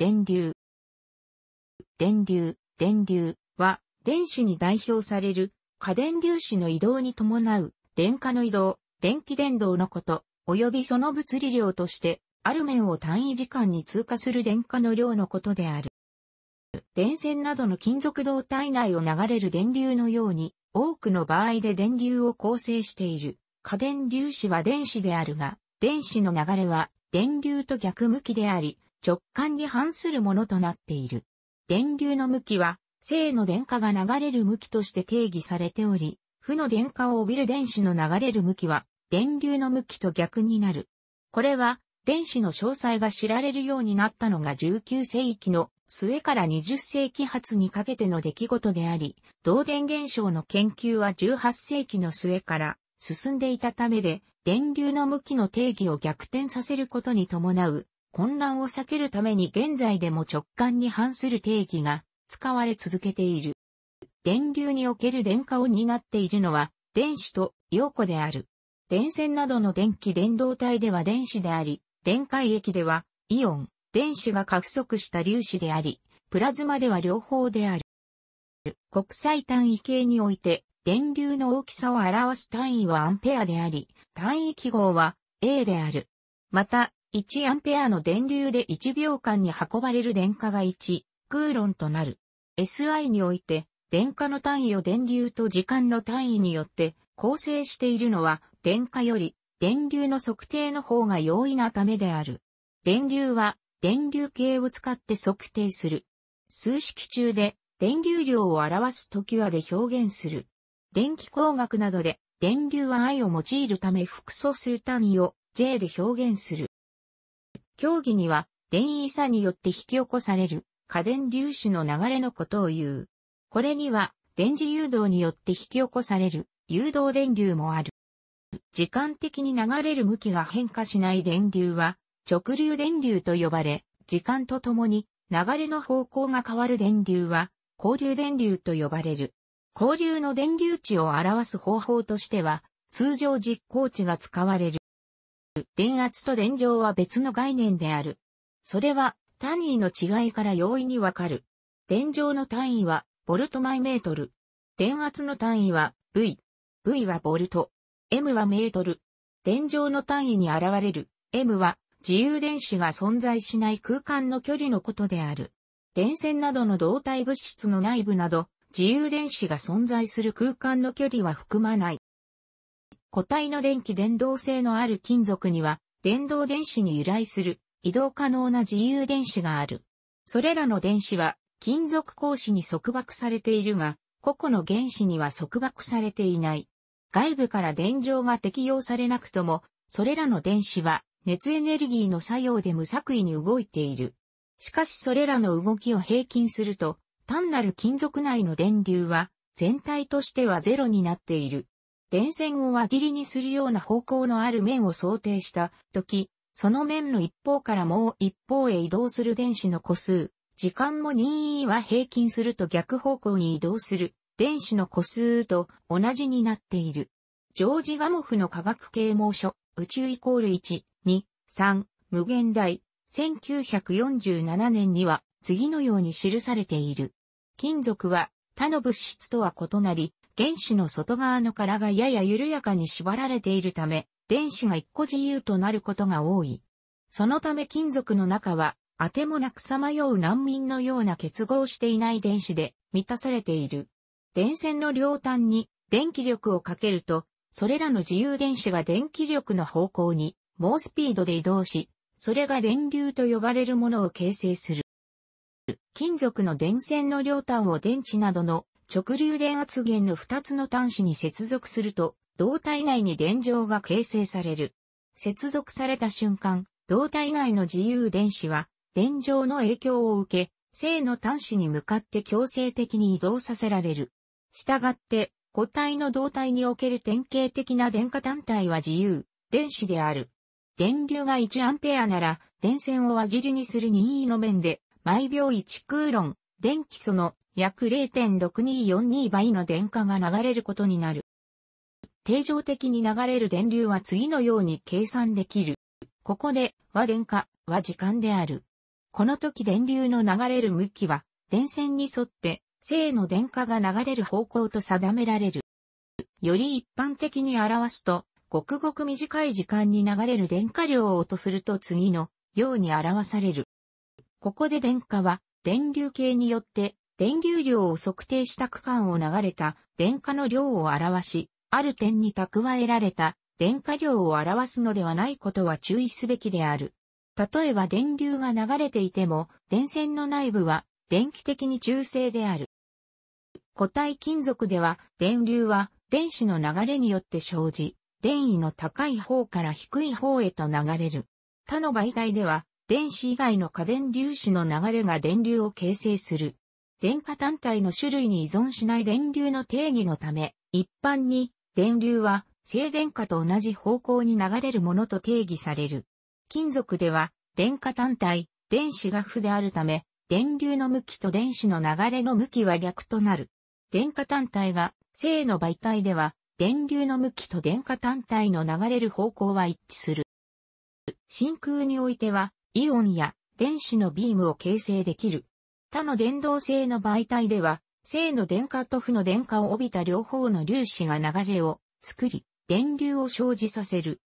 電流。電流、電流は、電子に代表される、過電粒子の移動に伴う、電荷の移動、電気伝導のこと、及びその物理量として、ある面を単位時間に通過する電荷の量のことである。電線などの金属導体内を流れる電流のように、多くの場合で電流を構成している。過電粒子は電子であるが、電子の流れは電流と逆向きであり、直感に反するものとなっている。電流の向きは、正の電荷が流れる向きとして定義されており、負の電荷を帯びる電子の流れる向きは、電流の向きと逆になる。これは、電子の詳細が知られるようになったのが19世紀の末から20世紀初にかけての出来事であり、導電現象の研究は18世紀の末から進んでいたためで、電流の向きの定義を逆転させることに伴う混乱を避けるために現在でも直感に反する定義が使われ続けている。電流における電荷を担っているのは電子と陽子である。電線などの電気電動体では電子であり、電解液ではイオン、電子が拡速した粒子であり、プラズマでは両方である。国際単位系において電流の大きさを表す単位はアンペアであり、単位記号は A である。また、1アンペアの電流で1秒間に運ばれる電荷が1、クーロンとなる。SI において、電荷の単位を電流と時間の単位によって構成しているのは、電荷より電流の測定の方が容易なためである。電流は電流計を使って測定する。数式中で電流量を表す時はで表現する。電気工学などで電流は I を用いるため複素数単位を J で表現する。競技には電位差によって引き起こされる過電粒子の流れのことを言う。これには電磁誘導によって引き起こされる誘導電流もある。時間的に流れる向きが変化しない電流は直流電流と呼ばれ、時間とともに流れの方向が変わる電流は交流電流と呼ばれる。交流の電流値を表す方法としては通常実行値が使われる。電圧と電場は別の概念である。それは単位の違いから容易にわかる。電場の単位はボルトマイメートル。電圧の単位は V。V はボルト。M はメートル。電場の単位に現れる M は自由電子が存在しない空間の距離のことである。電線などの導体物質の内部など、自由電子が存在する空間の距離は含まない。固体の電気伝導性のある金属には、電動電子に由来する移動可能な自由電子がある。それらの電子は、金属格子に束縛されているが、個々の原子には束縛されていない。外部から電状が適用されなくとも、それらの電子は熱エネルギーの作用で無作為に動いている。しかしそれらの動きを平均すると、単なる金属内の電流は全体としてはゼロになっている。電線を輪切りにするような方向のある面を想定した時、その面の一方からもう一方へ移動する電子の個数、時間も任意は平均すると逆方向に移動する電子の個数と同じになっている。ジョージ・ガモフの科学啓蒙書、宇宙イコール1、2、3、無限大、1947年には次のように記されている。金属は他の物質とは異なり、原子の外側の殻がやや緩やかに縛られているため、電子が一個自由となることが多い。そのため金属の中は、あてもなくさまよう難民のような結合していない電子で満たされている。電線の両端に電気力をかけると、それらの自由電子が電気力の方向に猛スピードで移動し、それが電流と呼ばれるものを形成する。金属の電線の両端を電池などの直流電圧源の2つの端子に接続すると、胴体内に電場が形成される。接続された瞬間、胴体内の自由電子は、電場の影響を受け、正の端子に向かって強制的に移動させられる。したがって、固体の胴体における典型的な電荷単体は自由、電子である。電流が1アンペアなら、電線を輪切りにする任意の面で、毎秒1クーロン、電気その約0.6242倍の電荷が流れることになる。定常的に流れる電流は次のように計算できる。ここで、和電荷、は時間である。この時電流の流れる向きは、電線に沿って、正の電荷が流れる方向と定められる。より一般的に表すと、ごくごく短い時間に流れる電荷量を落とすると次のように表される。ここで電荷は電流計によって電流量を測定した区間を流れた電荷の量を表し、ある点に蓄えられた電荷量を表すのではないことは注意すべきである。例えば電流が流れていても、電線の内部は電気的に中性である。固体金属では、電流は電子の流れによって生じ、電位の高い方から低い方へと流れる。他の媒体では、電子以外の過電粒子の流れが電流を形成する。電荷単体の種類に依存しない電流の定義のため、一般に電流は静電荷と同じ方向に流れるものと定義される。金属では電荷単体、電子が負であるため、電流の向きと電子の流れの向きは逆となる。電荷単体が正の媒体では、電流の向きと電荷単体の流れる方向は一致する。真空においては、イオンや電子のビームを形成できる。他の電動性の媒体では、正の電荷と負の電荷を帯びた両方の粒子が流れを作り、電流を生じさせる。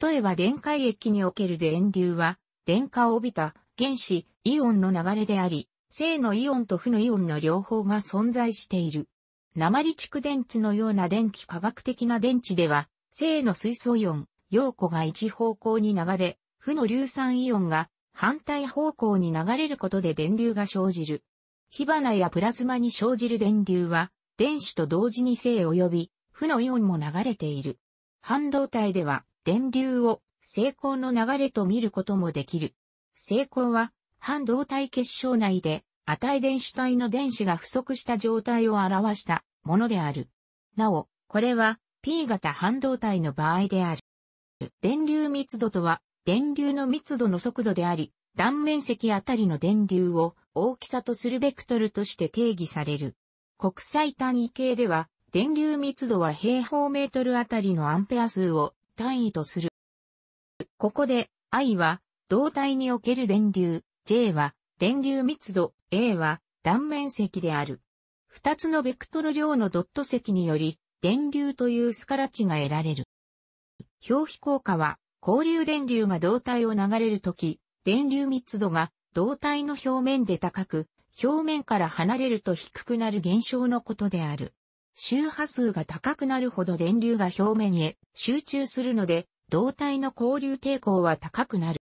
例えば電解液における電流は、電荷を帯びた原子、イオンの流れであり、正のイオンと負のイオンの両方が存在している。鉛蓄電池のような電気化学的な電池では、正の水素イオン、陽子が一方向に流れ、負の硫酸イオンが反対方向に流れることで電流が生じる。火花やプラズマに生じる電流は、電子と同時に正及び、負のイオンも流れている。半導体では、電流を、成功の流れと見ることもできる。成功は、半導体結晶内で、値電子体の電子が不足した状態を表したものである。なお、これは P 型半導体の場合である。電流密度とは電流の密度の速度であり、断面積あたりの電流を大きさとするベクトルとして定義される。国際単位系では、電流密度は平方メートルあたりのアンペア数を単位とする。ここで、I は、導体における電流、J は、電流密度、A は、断面積である。二つのベクトル量のドット積により、電流というスカラ値が得られる。表皮効果は、交流電流が導体を流れるとき、電流密度が導体の表面で高く、表面から離れると低くなる現象のことである。周波数が高くなるほど電流が表面へ集中するので、導体の交流抵抗は高くなる。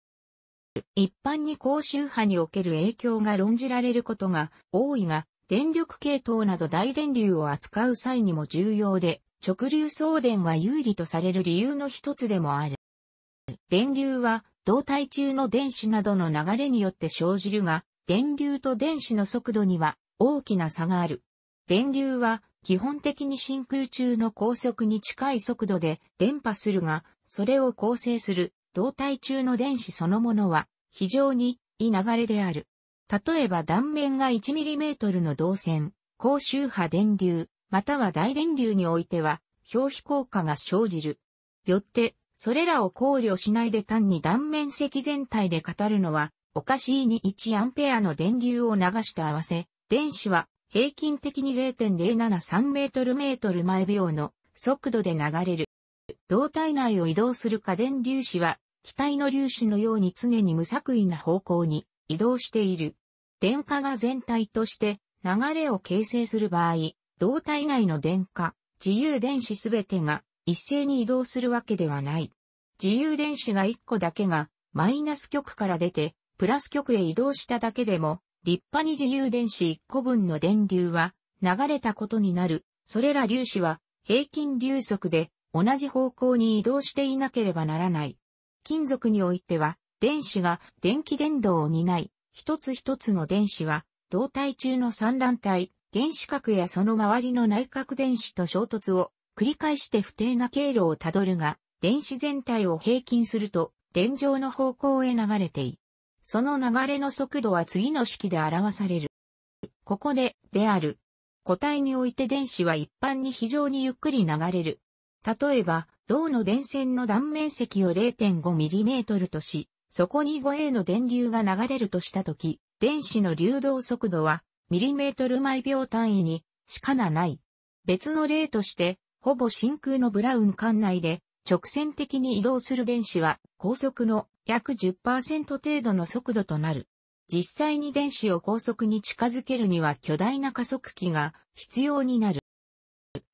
一般に高周波における影響が論じられることが多いが、電力系統など大電流を扱う際にも重要で、直流送電は有利とされる理由の一つでもある。電流は動体中の電子などの流れによって生じるが、電流と電子の速度には大きな差がある。電流は基本的に真空中の高速に近い速度で電波するが、それを構成する動体中の電子そのものは非常にいい流れである。例えば断面が 1mm の導線、高周波電流、または大電流においては、表皮効果が生じる。よって、それらを考慮しないで単に断面積全体で語るのは、おかしいに1アンペアの電流を流して合わせ、電子は平均的に0.073メートルメートル毎秒の速度で流れる。胴体内を移動する過電粒子は、気体の粒子のように常に無作為な方向に移動している。電荷が全体として流れを形成する場合、胴体内の電荷、自由電子すべてが一斉に移動するわけではない。自由電子が1個だけが、マイナス極から出て、プラス極へ移動しただけでも、立派に自由電子1個分の電流は、流れたことになる。それら粒子は、平均流速で、同じ方向に移動していなければならない。金属においては、電子が電気伝導を担い、一つ一つの電子は、導体中の散乱体、原子核やその周りの内核電子と衝突を繰り返して不定な経路をたどるが、電子全体を平均すると、電状の方向へ流れてい。その流れの速度は次の式で表される。ここで、である。個体において電子は一般に非常にゆっくり流れる。例えば、銅の電線の断面積を 0.5mm とし、そこに 5A の電流が流れるとしたとき、電子の流動速度は、mm 毎秒単位にしかなない。別の例として、ほぼ真空のブラウン管内で直線的に移動する電子は高速の約10%程度の速度となる。実際に電子を高速に近づけるには巨大な加速器が必要になる。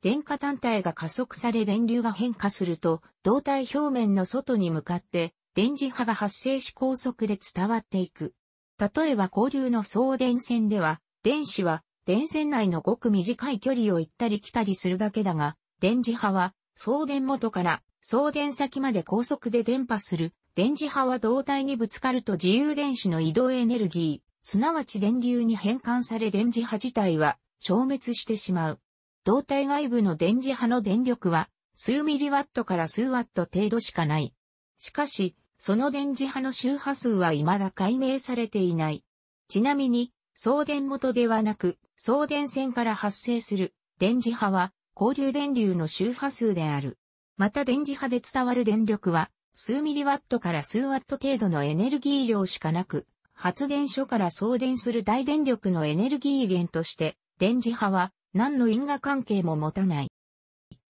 電荷単体が加速され電流が変化すると、胴体表面の外に向かって電磁波が発生し高速で伝わっていく。例えば交流の送電線では、電子は電線内のごく短い距離を行ったり来たりするだけだが、電磁波は、送電元から送電先まで高速で電波する。電磁波は導体にぶつかると自由電子の移動エネルギー、すなわち電流に変換され電磁波自体は消滅してしまう。導体外部の電磁波の電力は数ミリワットから数ワット程度しかない。しかし、その電磁波の周波数は未だ解明されていない。ちなみに、送電元ではなく、送電線から発生する電磁波は交流電流の周波数である。また電磁波で伝わる電力は、数ミリワットから数ワット程度のエネルギー量しかなく、発電所から送電する大電力のエネルギー源として、電磁波は何の因果関係も持たない。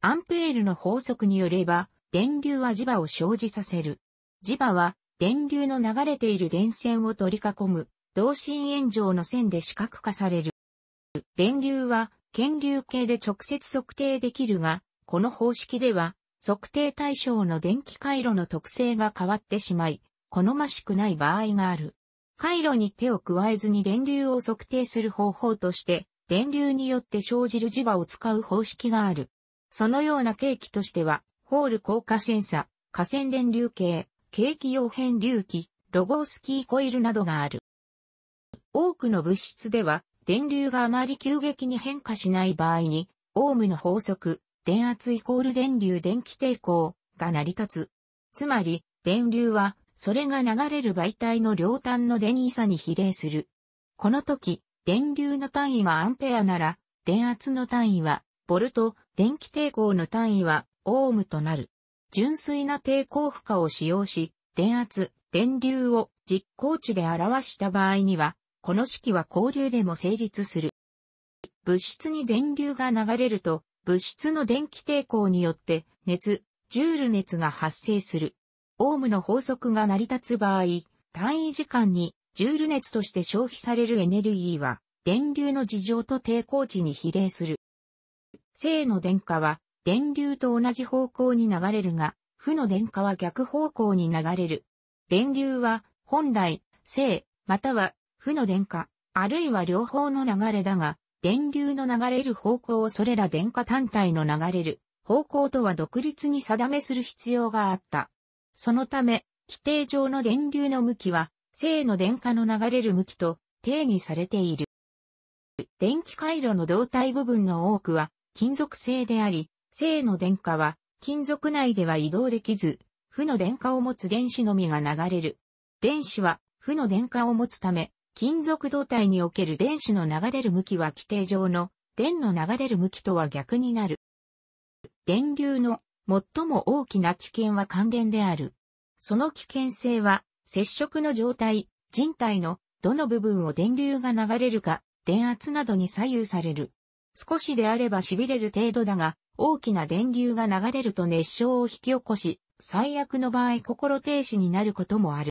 アンペールの法則によれば、電流は磁場を生じさせる。磁場は、電流の流れている電線を取り囲む、同心円状の線で視覚化される。電流は、検流計で直接測定できるが、この方式では、測定対象の電気回路の特性が変わってしまい、好ましくない場合がある。回路に手を加えずに電流を測定する方法として、電流によって生じる磁場を使う方式がある。そのような計器としては、ホール効果センサ、河川電流計、計器用変流器、ロゴスキーコイルなどがある。多くの物質では、電流があまり急激に変化しない場合に、オームの法則、電圧イコール電流電気抵抗が成り立つ。つまり、電流は、それが流れる媒体の両端の電位差に比例する。この時、電流の単位がアンペアなら、電圧の単位は、ボルト、電気抵抗の単位は、オームとなる。純粋な抵抗負荷を使用し、電圧、電流を実行値で表した場合には、この式は交流でも成立する。物質に電流が流れると、物質の電気抵抗によって熱、ジュール熱が発生する。オームの法則が成り立つ場合、単位時間にジュール熱として消費されるエネルギーは、電流の事情と抵抗値に比例する。正の電荷は、電流と同じ方向に流れるが、負の電荷は逆方向に流れる。電流は、本来、正、または負の電荷、あるいは両方の流れだが、電流の流れる方向をそれら電荷単体の流れる方向とは独立に定めする必要があった。そのため、規定上の電流の向きは、正の電荷の流れる向きと定義されている。電気回路の胴体部分の多くは金属製であり、正の電荷は金属内では移動できず、負の電荷を持つ電子のみが流れる。電子は負の電荷を持つため、金属導体における電子の流れる向きは規定上の電の流れる向きとは逆になる。電流の最も大きな危険は還元である。その危険性は接触の状態、人体のどの部分を電流が流れるか、電圧などに左右される。少しであれば痺れる程度だが、大きな電流が流れると熱傷を引き起こし、最悪の場合心停止になることもある。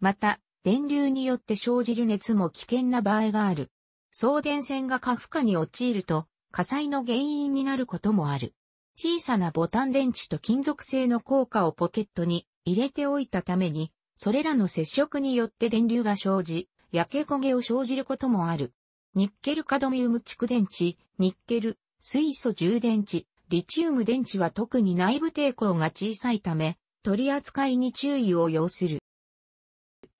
また、電流によって生じる熱も危険な場合がある。送電線が過負荷に陥ると火災の原因になることもある。小さなボタン電池と金属製の硬貨をポケットに入れておいたために、それらの接触によって電流が生じ、焼け焦げを生じることもある。ニッケルカドミウム蓄電池、ニッケル、水素充電池、リチウム電池は特に内部抵抗が小さいため、取り扱いに注意を要する。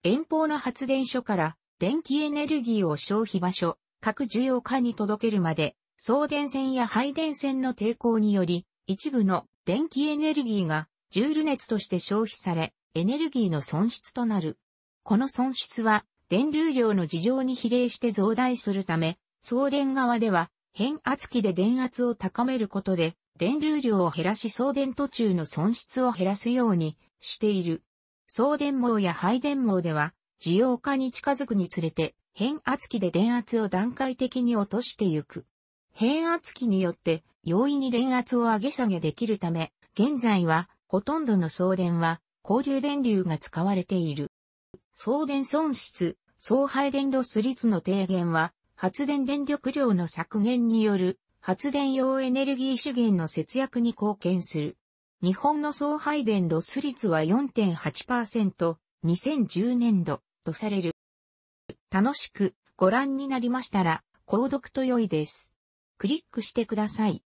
遠方の発電所から電気エネルギーを消費場所、各需要家に届けるまで、送電線や配電線の抵抗により、一部の電気エネルギーがジュール熱として消費され、エネルギーの損失となる。この損失は、電流量の事情に比例して増大するため、送電側では、変圧器で電圧を高めることで、電流量を減らし送電途中の損失を減らすようにしている。送電網や配電網では、需要化に近づくにつれて、変圧器で電圧を段階的に落としていく。変圧器によって容易に電圧を上げ下げできるため、現在はほとんどの送電は交流電流が使われている。送電損失、送配電ロス率の低減は、発電電力量の削減による発電用エネルギー資源の節約に貢献する。日本の総配電ロス率は4.8%、2010年度とされる。楽しくご覧になりましたら、購読と良いです。クリックしてください。